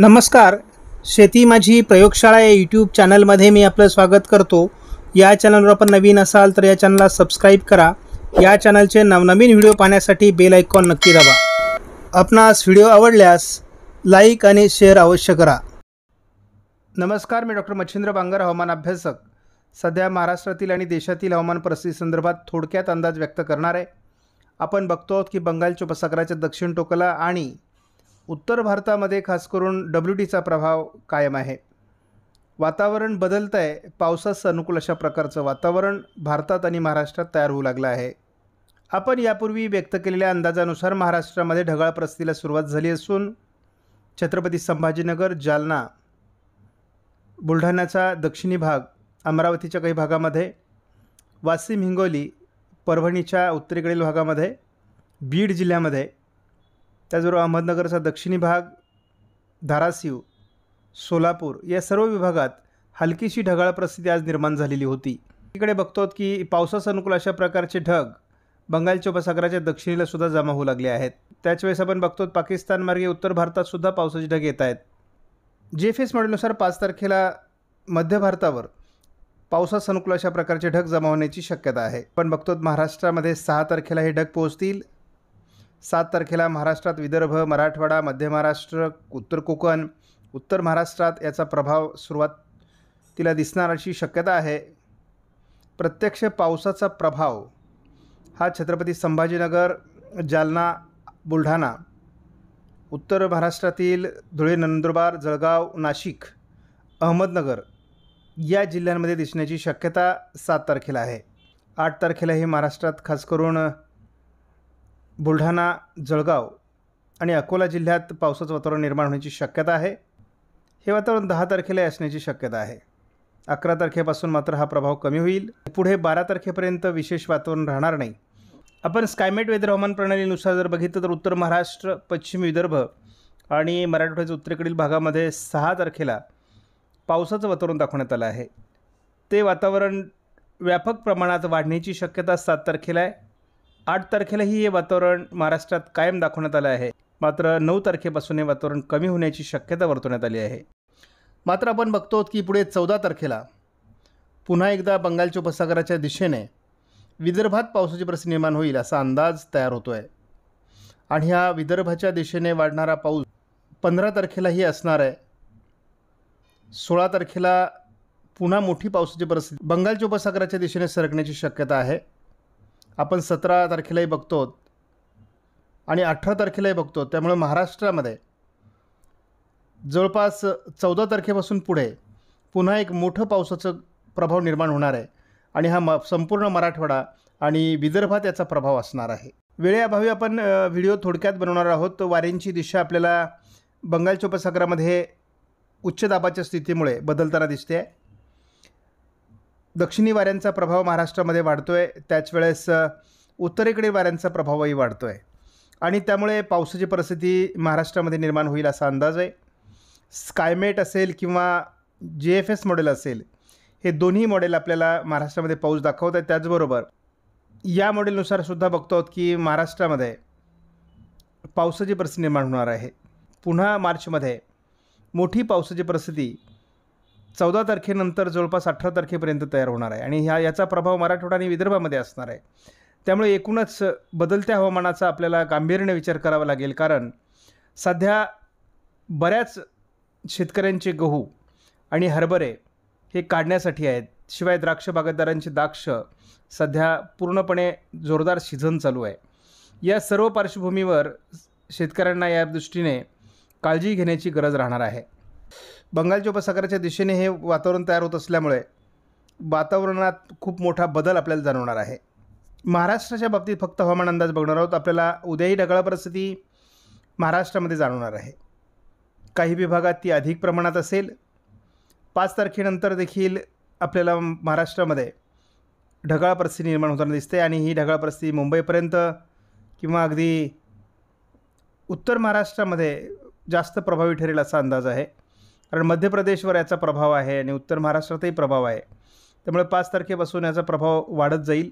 नमस्कार शेती माझी प्रयोगशाळा या यूट्यूब चॅनलमध्ये मी आपलं स्वागत करतो या चॅनलवर आपण नवीन असाल तर या चॅनलला सबस्क्राईब करा या चॅनलचे नवनवीन व्हिडिओ पाहण्यासाठी बेल आयकॉन नक्की दाबा आपणास व्हिडिओ आवडल्यास लाईक आणि शेअर अवश्य करा नमस्कार मी डॉक्टर मच्छिंद्र बांगर हवामान अभ्यासक सध्या महाराष्ट्रातील आणि देशातील हवामान परिस्थितीसंदर्भात थोडक्यात अंदाज व्यक्त करणार आहे आपण बघतो आहोत की बंगालच्या उपसागराच्या दक्षिण टोकाला आणि उत्तर भारतामध्ये खास करून डब्ल्यू डीचा प्रभाव कायम आहे वातावरण बदलत आहे पावसास अनुकूल अशा प्रकारचं वातावरण भारतात आणि महाराष्ट्रात तयार होऊ लागलं आहे आपण यापूर्वी व्यक्त केलेल्या अंदाजानुसार महाराष्ट्रामध्ये ढगाळ प्रस्तीला सुरुवात झाली असून छत्रपती संभाजीनगर जालना बुलढाण्याचा दक्षिणी भाग अमरावतीच्या काही भागामध्ये वाशिम हिंगोली परभणीच्या उत्तरेकडील भागामध्ये बीड जिल्ह्यामध्ये त्याचबरोबर अहमदनगरचा दक्षिणी भाग धाराशिव सोलापूर या सर्व विभागात हलकीशी ढगाळ परिस्थिती आज निर्माण झालेली होती तिकडे बघतो की पावसास अनुकूल अशा प्रकारचे ढग बंगालच्या उपसागराच्या दक्षिणेला सुद्धा जमा होऊ लागले आहेत त्याच वेळेस आपण बघतो पाकिस्तानमार्गे उत्तर भारतात सुद्धा पावसाचे ढग येत आहेत जे फेस मॉडेलनुसार पाच तारखेला मध्य भारतावर पावसास अनुकूल अशा प्रकारचे ढग जमा होण्याची शक्यता आहे पण बघतो महाराष्ट्रामध्ये सहा तारखेला हे ढग पोहोचतील सात तारखेला महाराष्ट्रात विदर्भ मराठवाडा मध्य महाराष्ट्र उत्तर कोकण उत्तर महाराष्ट्रात याचा प्रभाव सुरुवात तिला दिसणार अशी शक्यता आहे प्रत्यक्ष पावसाचा प्रभाव हा छत्रपती संभाजीनगर जालना बुलढाणा उत्तर महाराष्ट्रातील धुळे नंदुरबार जळगाव नाशिक अहमदनगर या जिल्ह्यांमध्ये दिसण्याची शक्यता सात तारखेला आहे आठ तारखेला हे महाराष्ट्रात खास करून बुलढाणा जळगाव आणि अकोला जिल्ह्यात पावसाचं वातावरण निर्माण होण्याची शक्यता आहे हे वातावरण दहा तारखेला असण्याची शक्यता आहे अकरा तारखेपासून मात्र हा प्रभाव कमी होईल पुढे बारा तारखेपर्यंत विशेष वातावरण राहणार नाही आपण स्कायमेट वेदर हवामान प्रणालीनुसार जर बघितलं तर उत्तर महाराष्ट्र पश्चिम विदर्भ आणि मराठवाड्याच्या उत्तरेकडील भागामध्ये सहा तारखेला पावसाचं वातावरण दाखवण्यात आलं आहे ते वातावरण व्यापक प्रमाणात वाढण्याची शक्यता सात तारखेला आहे आठ तारखेलाही हे वातावरण महाराष्ट्रात कायम दाखवण्यात आलं आहे मात्र नऊ तारखेपासून हे वातावरण कमी होण्याची शक्यता वर्तवण्यात आली आहे मात्र आपण बघतो की पुढे चौदा तारखेला पुन्हा एकदा बंगालच्या उपसागराच्या दिशेने विदर्भात पावसाची परिस्थिती निर्माण होईल असा अंदाज तयार होतो आहे आणि ह्या विदर्भाच्या दिशेने वाढणारा पाऊस पंधरा तारखेलाही असणार आहे सोळा तारखेला पुन्हा मोठी पावसाची परिस्थिती बंगालच्या उपसागराच्या दिशेने सरकण्याची शक्यता आहे आपण सतरा तारखेलाही बघतो आणि अठरा तारखेलाही बघतो त्यामुळे महाराष्ट्रामध्ये जवळपास चौदा तारखेपासून पुढे पुन्हा एक मोठं पावसाचं प्रभाव निर्माण होणार आहे आणि हा म संपूर्ण मराठवाडा आणि विदर्भात याचा प्रभाव असणार आहे वेळेअभावी आपण व्हिडिओ थोडक्यात बनवणार आहोत वाऱ्यांची दिशा आपल्याला बंगालच्या उपसागरामध्ये उच्च दाबाच्या स्थितीमुळे बदलताना दिसते आहे दक्षिणी वाऱ्यांचा प्रभाव महाराष्ट्रामध्ये वाढतो आहे त्याच वेळेस उत्तरेकडील वाऱ्यांचा प्रभावही वाढतो आहे आणि त्यामुळे पावसाची परिस्थिती महाराष्ट्रामध्ये निर्माण होईल असा अंदाज आहे स्कायमेट असेल किंवा जी एफ एस मॉडेल असेल हे दोन्ही मॉडेल आपल्याला महाराष्ट्रामध्ये पाऊस दाखवत आहे त्याचबरोबर या मॉडेलनुसार सुद्धा बघतो आहोत की महाराष्ट्रामध्ये पावसाची परिस्थिती निर्माण होणार आहे पुन्हा मार्चमध्ये मोठी पावसाची परिस्थिती चौदा तारखेनंतर जवळपास अठरा तारखेपर्यंत तयार होणार आहे आणि ह्या याचा प्रभाव मराठवाडा आणि विदर्भामध्ये असणार आहे त्यामुळे एकूणच बदलत्या हवामानाचा आपल्याला गांभीर्याने विचार करावा लागेल कारण सध्या बऱ्याच शेतकऱ्यांचे गहू आणि हरभरे हे काढण्यासाठी आहेत शिवाय द्राक्ष बागायतदारांचे द्राक्ष सध्या पूर्णपणे जोरदार सीझन चालू आहे या सर्व पार्श्वभूमीवर शेतकऱ्यांना या दृष्टीने काळजी घेण्याची गरज राहणार आहे बंगालच्या उपसागराच्या दिशेने हे वातावरण तयार होत असल्यामुळे वातावरणात खूप मोठा बदल आपल्याला जाणवणार आहे महाराष्ट्राच्या बाबतीत फक्त हवामान अंदाज बघणार आहोत आपल्याला उद्याही ढगाळ परिस्थिती महाराष्ट्रामध्ये जाणवणार आहे काही विभागात ती अधिक प्रमाणात असेल पाच तारखेनंतर देखील आपल्याला महाराष्ट्रामध्ये ढगाळ परिस्थिती निर्माण होताना दिसते आणि ही ढगाळ परिस्थिती मुंबईपर्यंत किंवा अगदी उत्तर महाराष्ट्रामध्ये जास्त प्रभावी ठरेल असा अंदाज आहे कारण मध्य प्रदेशवर याचा प्रभाव आहे आणि उत्तर महाराष्ट्रातही प्रभाव आहे त्यामुळे पाच तारखेपासून याचा प्रभाव वाढत जाईल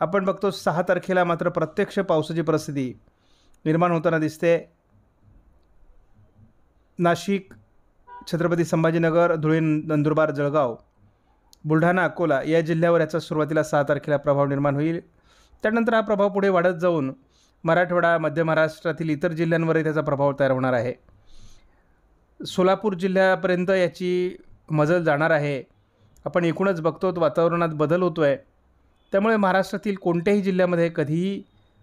आपण बघतो सहा तारखेला मात्र प्रत्यक्ष पावसाची परिस्थिती निर्माण होताना दिसते नाशिक छत्रपती संभाजीनगर धुळे नंदुरबार जळगाव बुलढाणा अकोला या जिल्ह्यावर याचा सुरुवातीला सहा तारखेला प्रभाव निर्माण होईल त्यानंतर हा प्रभाव पुढे वाढत जाऊन मराठवाडा मध्य महाराष्ट्रातील इतर जिल्ह्यांवरही त्याचा प्रभाव तयार होणार आहे सोलापूर जिल्ह्यापर्यंत याची मजल जाणार आहे आपण एकूणच बघतो वातावरणात बदल होतो आहे त्यामुळे महाराष्ट्रातील कोणत्याही जिल्ह्यामध्ये कधीही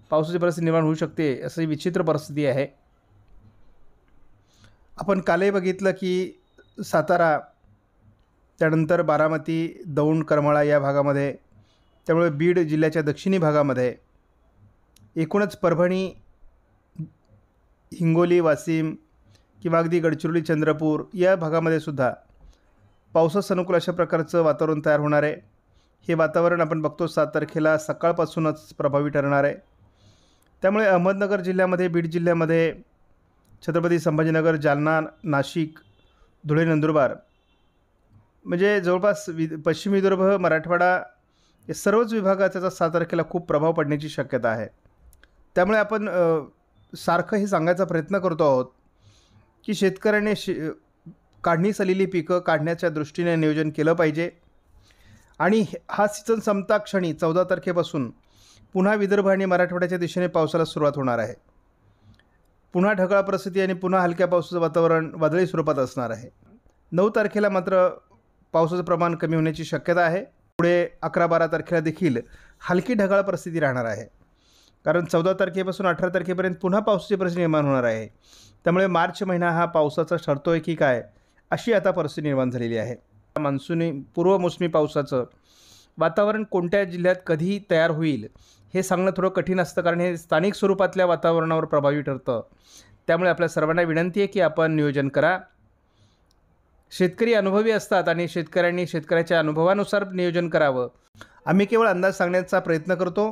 पावसाची परिस्थिती निर्माण होऊ शकते अशी विचित्र परिस्थिती आहे आपण कालही बघितलं की सातारा त्यानंतर बारामती दौंड करमाळा या भागामध्ये त्यामुळे बीड जिल्ह्याच्या दक्षिणी भागामध्ये एकूणच परभणी हिंगोली वाशिम किंवा अगदी गडचिरोली चंद्रपूर या भागामध्ये सुद्धा पावसास अनुकूल अशा प्रकारचं वातावरण तयार होणार आहे हे वातावरण आपण बघतो सात तारखेला सकाळपासूनच प्रभावी ठरणार आहे त्यामुळे अहमदनगर जिल्ह्यामध्ये बीड जिल्ह्यामध्ये छत्रपती संभाजीनगर जालना नाशिक धुळे नंदुरबार म्हणजे जवळपास वि पश्चिम विदर्भ मराठवाडा या सर्वच विभागात त्याचा सात तारखेला खूप प्रभाव पडण्याची शक्यता आहे त्यामुळे आपण सारखं हे सांगायचा प्रयत्न करतो आहोत की शेतकऱ्याने शे काढणीस आलेली पिकं काढण्याच्या दृष्टीने नियोजन केलं पाहिजे आणि हा सीझन संपता क्षणी चौदा तारखेपासून पुन्हा विदर्भ आणि मराठवाड्याच्या दिशेने पावसाला सुरुवात होणार आहे पुन्हा ढगाळ परिस्थिती आणि पुन्हा हलक्या पावसाचं वातावरण वादळी स्वरूपात असणार आहे नऊ तारखेला मात्र पावसाचं प्रमाण कमी होण्याची शक्यता आहे पुढे अकरा बारा तारखेला देखील हलकी ढगाळ परिस्थिती राहणार आहे कारण चौदा तारखेपासून अठरा तारखेपर्यंत पुन्हा पावसाची परिस्थिती निर्माण होणार आहे त्यामुळे मार्च महिना हा पावसाचा ठरतो आहे की काय अशी आता परिस्थिती निर्माण झालेली आहे मान्सूनी पूर्व मोसमी पावसाचं वातावरण कोणत्या जिल्ह्यात कधी तयार होईल हे सांगणं थोडं कठीण असतं कारण हे स्थानिक स्वरूपातल्या वातावरणावर प्रभावी ठरतं त्यामुळे आपल्या सर्वांना विनंती आहे की आपण नियोजन करा शेतकरी अनुभवी असतात आणि शेतकऱ्यांनी शेतकऱ्याच्या अनुभवानुसार नियोजन करावं आम्ही केवळ अंदाज सांगण्याचा प्रयत्न करतो